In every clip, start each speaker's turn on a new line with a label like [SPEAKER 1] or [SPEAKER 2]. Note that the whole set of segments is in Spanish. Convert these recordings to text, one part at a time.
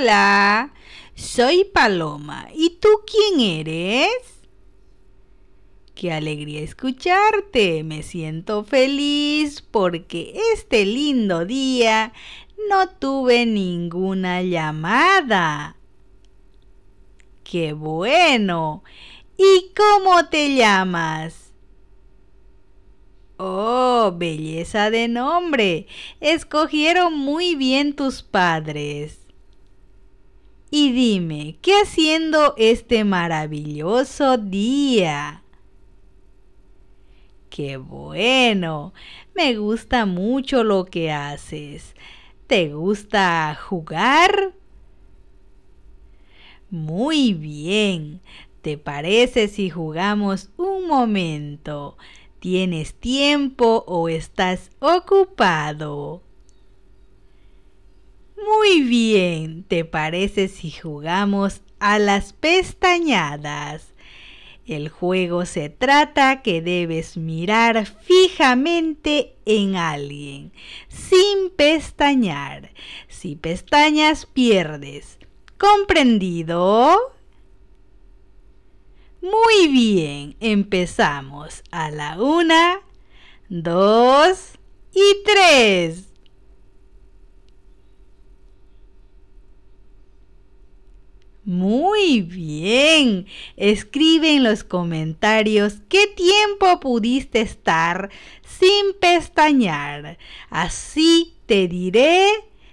[SPEAKER 1] Hola, soy Paloma. ¿Y tú quién eres? Qué alegría escucharte. Me siento feliz porque este lindo día no tuve ninguna llamada. Qué bueno. ¿Y cómo te llamas? Oh, belleza de nombre. Escogieron muy bien tus padres y dime, ¿qué haciendo este maravilloso día? ¡Qué bueno! Me gusta mucho lo que haces. ¿Te gusta jugar? Muy bien. ¿Te parece si jugamos un momento? ¿Tienes tiempo o estás ocupado? Muy bien, ¿te parece si jugamos a las pestañadas? El juego se trata que debes mirar fijamente en alguien, sin pestañar. Si pestañas, pierdes. ¿Comprendido? Muy bien, empezamos a la una, dos y tres. Muy bien. Escribe en los comentarios qué tiempo pudiste estar sin pestañear. Así te diré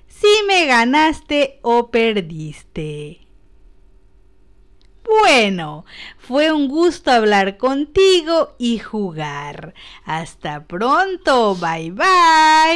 [SPEAKER 1] si me ganaste o perdiste. Bueno, fue un gusto hablar contigo y jugar. Hasta pronto. Bye bye.